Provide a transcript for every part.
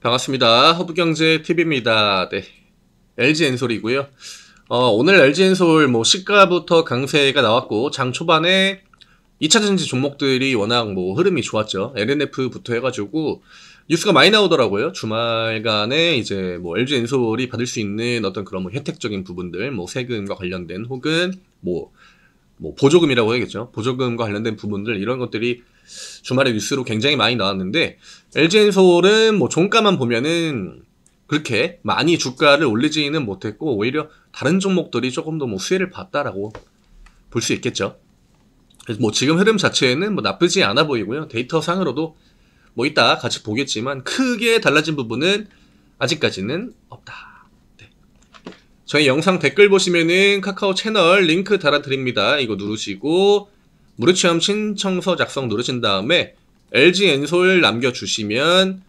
반갑습니다. 허브경제TV입니다. 네. LG엔솔이고요. 어, 오늘 LG엔솔 뭐 시가부터 강세가 나왔고 장 초반에 2차전지 종목들이 워낙 뭐 흐름이 좋았죠. LNF부터 해가지고 뉴스가 많이 나오더라고요. 주말간에 이제 뭐 LG엔솔이 받을 수 있는 어떤 그런 뭐 혜택적인 부분들, 뭐 세금과 관련된 혹은 뭐, 뭐 보조금이라고 해야겠죠. 보조금과 관련된 부분들 이런 것들이 주말에 뉴스로 굉장히 많이 나왔는데 LG엔솔은 뭐 종가만 보면은 그렇게 많이 주가를 올리지는 못했고 오히려 다른 종목들이 조금 더 뭐 수혜를 봤다라고 볼 수 있겠죠. 그래서 뭐 지금 흐름 자체는 뭐 나쁘지 않아 보이고요. 데이터 상으로도 뭐 이따 같이 보겠지만 크게 달라진 부분은 아직까지는 없다. 네. 저희 영상 댓글 보시면은 카카오 채널 링크 달아드립니다. 이거 누르시고 무료체험 신청서 작성 누르신 다음에 LG 엔솔 남겨주시면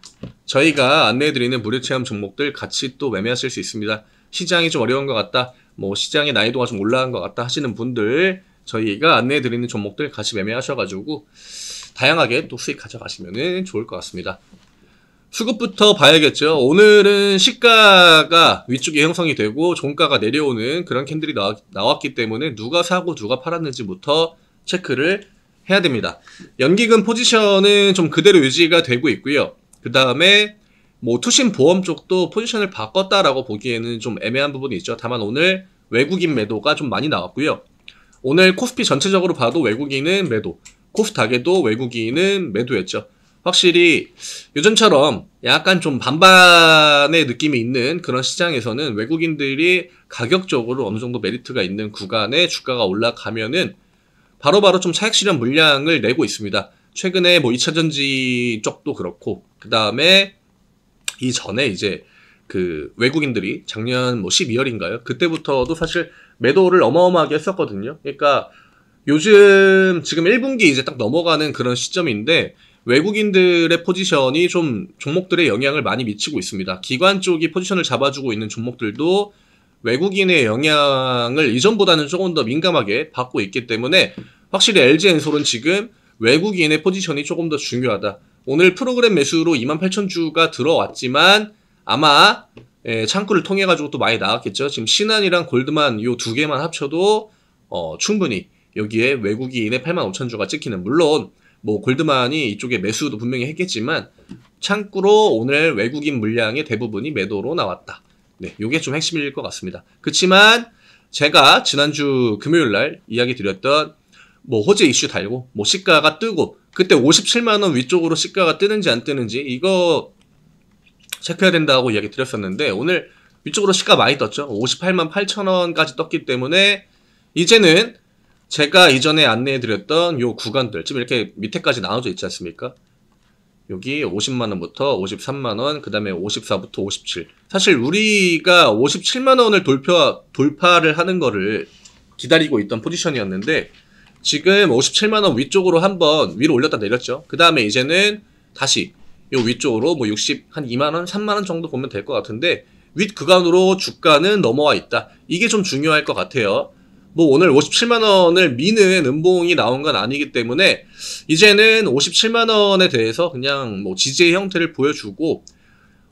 저희가 안내해드리는 무료체험 종목들 같이 또 매매하실 수 있습니다. 시장이 좀 어려운 것 같다, 뭐 시장의 난이도가 좀 올라간 것 같다 하시는 분들 저희가 안내해드리는 종목들 같이 매매하셔가지고 다양하게 또 수익 가져가시면 좋을 것 같습니다. 수급부터 봐야겠죠. 오늘은 시가가 위쪽에 형성이 되고 종가가 내려오는 그런 캔들이 나왔, 기 때문에 누가 사고 누가 팔았는지부터 체크를 해야 됩니다. 연기금 포지션은 좀 그대로 유지가 되고 있고요. 그 다음에 뭐 투신 보험 쪽도 포지션을 바꿨다라고 보기에는 좀 애매한 부분이 있죠. 다만 오늘 외국인 매도가 좀 많이 나왔고요. 오늘 코스피 전체적으로 봐도 외국인은 매도, 코스닥에도 외국인은 매도였죠. 확실히 요즘처럼 약간 좀 반반의 느낌이 있는 그런 시장에서는 외국인들이 가격적으로 어느 정도 메리트가 있는 구간에 주가가 올라가면은 바로바로 좀 차액 실현 물량을 내고 있습니다. 최근에 뭐 2차전지 쪽도 그렇고 그 다음에 이전에 이제 그 외국인들이 작년 뭐 12월인가요? 그때부터도 사실 매도를 어마어마하게 했었거든요. 그러니까 요즘 지금 1분기 이제 딱 넘어가는 그런 시점인데 외국인들의 포지션이 좀 종목들의 영향을 많이 미치고 있습니다. 기관 쪽이 포지션을 잡아주고 있는 종목들도 외국인의 영향을 이전보다는 조금 더 민감하게 받고 있기 때문에 확실히 LG 엔솔은 지금 외국인의 포지션이 조금 더 중요하다. 오늘 프로그램 매수로 28,000주가 들어왔지만 아마 예, 창구를 통해 가지고 또 많이 나왔겠죠. 지금 신한이랑 골드만 요 두 개만 합쳐도 어, 충분히 여기에 외국인의 85,000주가 찍히는 물론 뭐 골드만이 이쪽에 매수도 분명히 했겠지만 창구로 오늘 외국인 물량의 대부분이 매도로 나왔다. 네, 요게 좀 핵심일 것 같습니다. 그렇지만 제가 지난주 금요일 날 이야기 드렸던 뭐 호재 이슈 달고 뭐 시가가 뜨고 그때 57만 원 위쪽으로 시가가 뜨는지 안 뜨는지 이거 체크해야 된다고 이야기 드렸었는데 오늘 위쪽으로 시가 많이 떴죠. 58만 8천 원까지 떴기 때문에 이제는 제가 이전에 안내해드렸던 요 구간들 지금 이렇게 밑에까지 나눠져 있지 않습니까? 여기 50만원부터 53만원, 그 다음에 54부터 57. 사실 우리가 57만원을 돌파, 돌파를 하는 거를 기다리고 있던 포지션이었는데, 지금 57만원 위쪽으로 한번 위로 올렸다 내렸죠. 그 다음에 이제는 다시 요 위쪽으로 뭐 60, 한 2만원, 3만원 정도 보면 될 것 같은데 윗 구간으로 주가는 넘어와 있다. 이게 좀 중요할 것 같아요. 뭐 오늘 57만 원을 미는 음봉이 나온 건 아니기 때문에 이제는 57만 원에 대해서 그냥 뭐 지지의 형태를 보여주고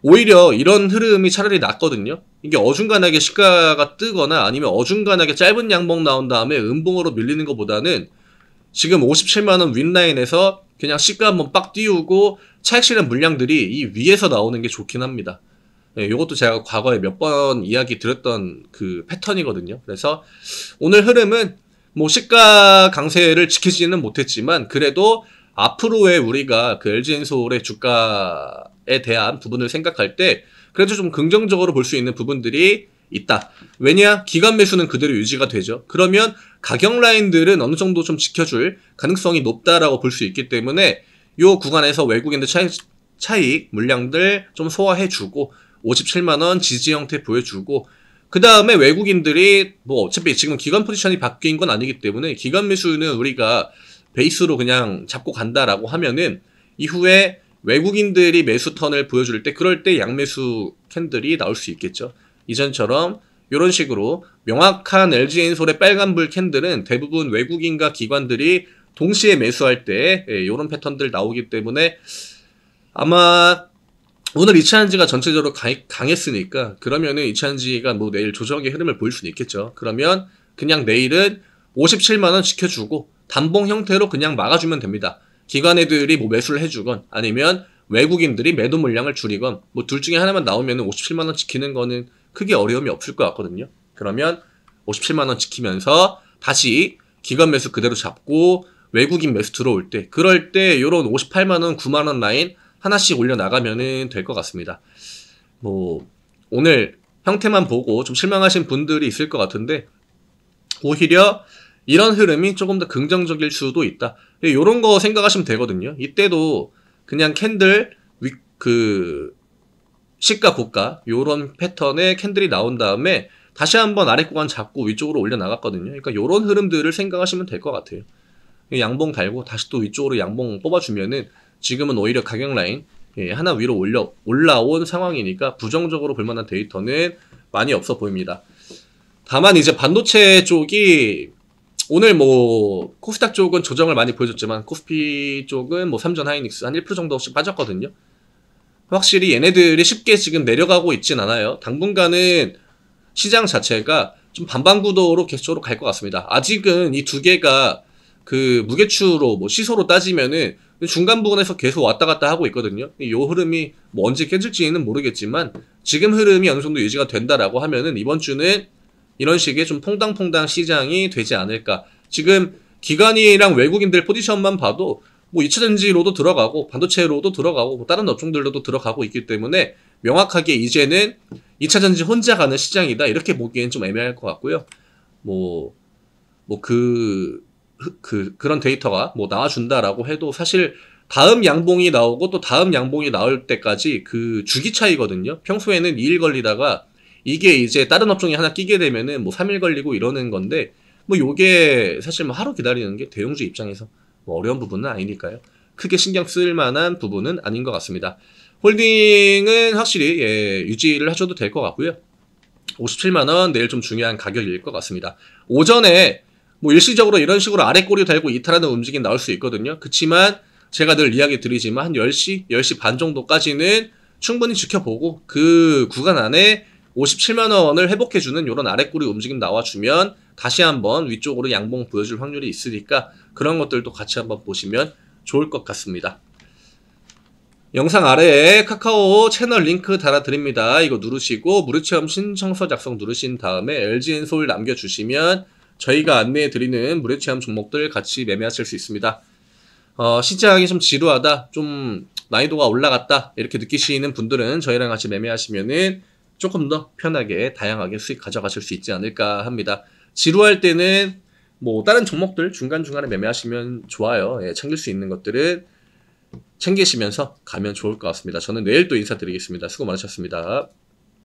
오히려 이런 흐름이 차라리 낫거든요. 이게 어중간하게 시가가 뜨거나 아니면 어중간하게 짧은 양봉 나온 다음에 음봉으로 밀리는 것보다는 지금 57만원 윗라인에서 그냥 시가 한번 빡 띄우고 차익 실현 물량들이 이 위에서 나오는 게 좋긴 합니다. 예, 이것도 제가 과거에 몇 번 이야기 드렸던 그 패턴이거든요. 그래서 오늘 흐름은 뭐 시가 강세를 지키지는 못했지만 그래도 앞으로의 우리가 그 LG인솔의 주가 것에 대한 부분을 생각할 때 그래도 좀 긍정적으로 볼 수 있는 부분들이 있다. 왜냐? 기간 매수는 그대로 유지가 되죠. 그러면 가격 라인들은 어느 정도 좀 지켜줄 가능성이 높다라고 볼 수 있기 때문에 요 구간에서 외국인들 차익, 차익 물량들 좀 소화해주고 57만원 지지 형태 보여주고 그 다음에 외국인들이 뭐 어차피 지금 기간 포지션이 바뀐 건 아니기 때문에 기간 매수는 우리가 베이스로 그냥 잡고 간다라고 하면은 이후에 외국인들이 매수 턴을 보여줄 때 그럴 때 양매수 캔들이 나올 수 있겠죠. 이전처럼 이런 식으로 명확한 LG 인솔의 빨간불 캔들은 대부분 외국인과 기관들이 동시에 매수할 때 이런 예, 패턴들 나오기 때문에 아마 오늘 이차한지가 전체적으로 강, 했으니까 그러면은 이차한지가 뭐 내일 조정의 흐름을 보일 수는 있겠죠. 그러면 그냥 내일은 57만 원 지켜주고 단봉 형태로 그냥 막아주면 됩니다. 기관애들이 뭐 매수를 해주건 아니면 외국인들이 매도 물량을 줄이건 뭐 둘 중에 하나만 나오면 57만 원 지키는 거는 크게 어려움이 없을 것 같거든요. 그러면 57만 원 지키면서 다시 기관 매수 그대로 잡고 외국인 매수 들어올 때 그럴 때요런 58만 원, 9만 원 라인 하나씩 올려 나가면은 될 것 같습니다. 뭐 오늘 형태만 보고 좀 실망하신 분들이 있을 것 같은데 오히려 이런 흐름이 조금 더 긍정적일 수도 있다. 이런 예, 거 생각하시면 되거든요. 이때도 그냥 캔들 위, 그 시가 고가 이런 패턴의 캔들이 나온 다음에 다시 한번 아래 구간 잡고 위쪽으로 올려 나갔거든요. 그러니까 이런 흐름들을 생각하시면 될 것 같아요. 예, 양봉 달고 다시 또 위쪽으로 양봉 뽑아주면은 지금은 오히려 가격 라인 예, 하나 위로 올려 올라온 상황이니까 부정적으로 볼만한 데이터는 많이 없어 보입니다. 다만 이제 반도체 쪽이 오늘 뭐 코스닥 쪽은 조정을 많이 보여줬지만 코스피 쪽은 뭐 삼전 하이닉스 한 1% 정도씩 빠졌거든요. 확실히 얘네들이 쉽게 지금 내려가고 있진 않아요. 당분간은 시장 자체가 좀 반반 구도로 계속적으로 갈 것 같습니다. 아직은 이 두 개가 그 무게추로 뭐 시소로 따지면은 중간 부분에서 계속 왔다 갔다 하고 있거든요. 이 흐름이 뭐 언제 깨질지는 모르겠지만 지금 흐름이 어느 정도 유지가 된다라고 하면은 이번 주는 이런 식의 좀 퐁당퐁당 시장이 되지 않을까. 지금 기관이랑 외국인들 포지션만 봐도 뭐 2차 전지로도 들어가고 반도체로도 들어가고 뭐 다른 업종들로도 들어가고 있기 때문에 명확하게 이제는 2차 전지 혼자 가는 시장이다 이렇게 보기엔 좀 애매할 것 같고요. 뭐 뭐 그 그, 그런 데이터가 뭐 나와준다라고 해도 사실 다음 양봉이 나오고 또 다음 양봉이 나올 때까지 그 주기 차이거든요. 평소에는 2일 걸리다가 이게 이제 다른 업종이 하나 끼게 되면은 뭐 3일 걸리고 이러는 건데 뭐 요게 사실 뭐 하루 기다리는 게대용주 입장에서 뭐 어려운 부분은 아니니까요. 크게 신경 쓸 만한 부분은 아닌 것 같습니다. 홀딩은 확실히 예, 유지를 하셔도 될 것 같고요. 57만원 내일 좀 중요한 가격일 것 같습니다. 오전에 뭐 일시적으로 이런 식으로 아래 꼬리 달고 이탈하는 움직임 나올 수 있거든요. 그치만 제가 늘 이야기 드리지만 한 10시, 10시 반 정도까지는 충분히 지켜보고 그 구간 안에 57만 원을 회복해 주는 이런 아래꼬리 움직임 나와주면 다시 한번 위쪽으로 양봉 보여줄 확률이 있으니까 그런 것들도 같이 한번 보시면 좋을 것 같습니다. 영상 아래에 카카오 채널 링크 달아드립니다. 이거 누르시고 무료체험 신청서 작성 누르신 다음에 LG인솔 남겨주시면 저희가 안내해드리는 무료체험 종목들 같이 매매하실 수 있습니다. 어, 시장이 좀 지루하다, 좀 난이도가 올라갔다 이렇게 느끼시는 분들은 저희랑 같이 매매하시면은 조금 더 편하게 다양하게 수익 가져가실 수 있지 않을까 합니다. 지루할 때는 뭐 다른 종목들 중간중간에 매매하시면 좋아요. 예, 챙길 수 있는 것들은 챙기시면서 가면 좋을 것 같습니다. 저는 내일 또 인사드리겠습니다. 수고 많으셨습니다.